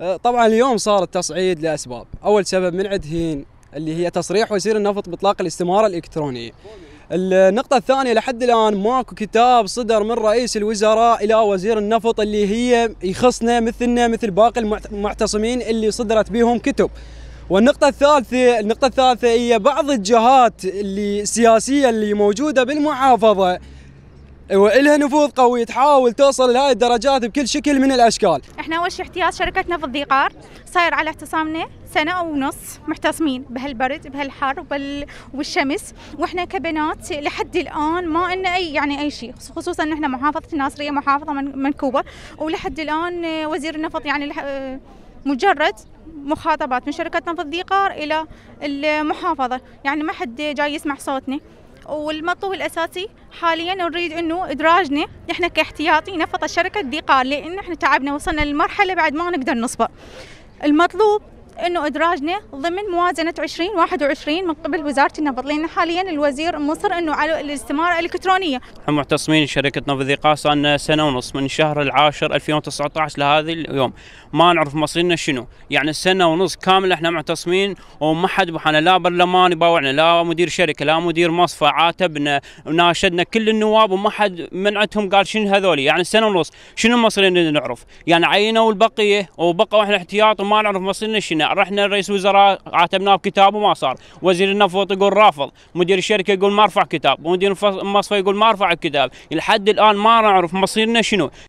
آه، طبعا اليوم صار التصعيد لاسباب، اول سبب من عدهين اللي هي تصريح وزير النفط باطلاق الاستماره الالكترونيه. النقطة الثانية لحد الآن ماكو كتاب صدر من رئيس الوزراء إلى وزير النفط اللي هي يخصنا مثلنا مثل باقي المعتصمين اللي صدرت بهم كتب والنقطة الثالثة النقطة الثالثة هي بعض الجهات اللي السياسية اللي موجودة بالمحافظة والها إيوه، نفوذ قوي تحاول توصل لهاي الدرجات بكل شكل من الاشكال. احنا اول شيء احتياط شركتنا في الضيقار صاير على اعتصامنا سنه ونص محتصمين بهالبرد بهالحر وبال... والشمس واحنا كبنات لحد الان ما لنا اي يعني اي شيء خصوصا ان احنا محافظه الناصريه محافظه من... منكوبه ولحد الان وزير النفط يعني لح... مجرد مخاطبات من شركتنا في الضيقار الى المحافظه يعني ما حد جاي يسمع صوتنا والمطلوب الاساسي حاليا نريد انه ادراجنا نحن كاحتياطي نفط الشركه الدقار لان احنا تعبنا وصلنا للمرحله بعد ما نقدر نصبر المطلوب انه ادراجنا ضمن موازنه 2021 من قبل وزاره النفط لان حاليا الوزير مصر انه على الاستماره الالكترونيه. احنا معتصمين شركه نفط ذي صار لنا سنه ونص من الشهر العاشر 2019 لهذا اليوم ما نعرف مصيرنا شنو، يعني سنه ونص كامله احنا معتصمين وما حد بحنا لا برلمان يباوعنا لا مدير شركه لا مدير مصفى عاتبنا ناشدنا كل النواب وما حد منعتهم قال شنو هذول يعني سنه ونص شنو مصيرنا نعرف؟ يعني عينوا البقيه وبقوا احنا احتياط وما نعرف مصيرنا شنو يعني رحنا لرئيس وزراء عاتبناه بكتاب وما صار وزير النفط يقول رافض مدير الشركه يقول ما ارفع كتاب ومدير المصفى يقول ما ارفع الكتاب لحد الان ما نعرف مصيرنا شنو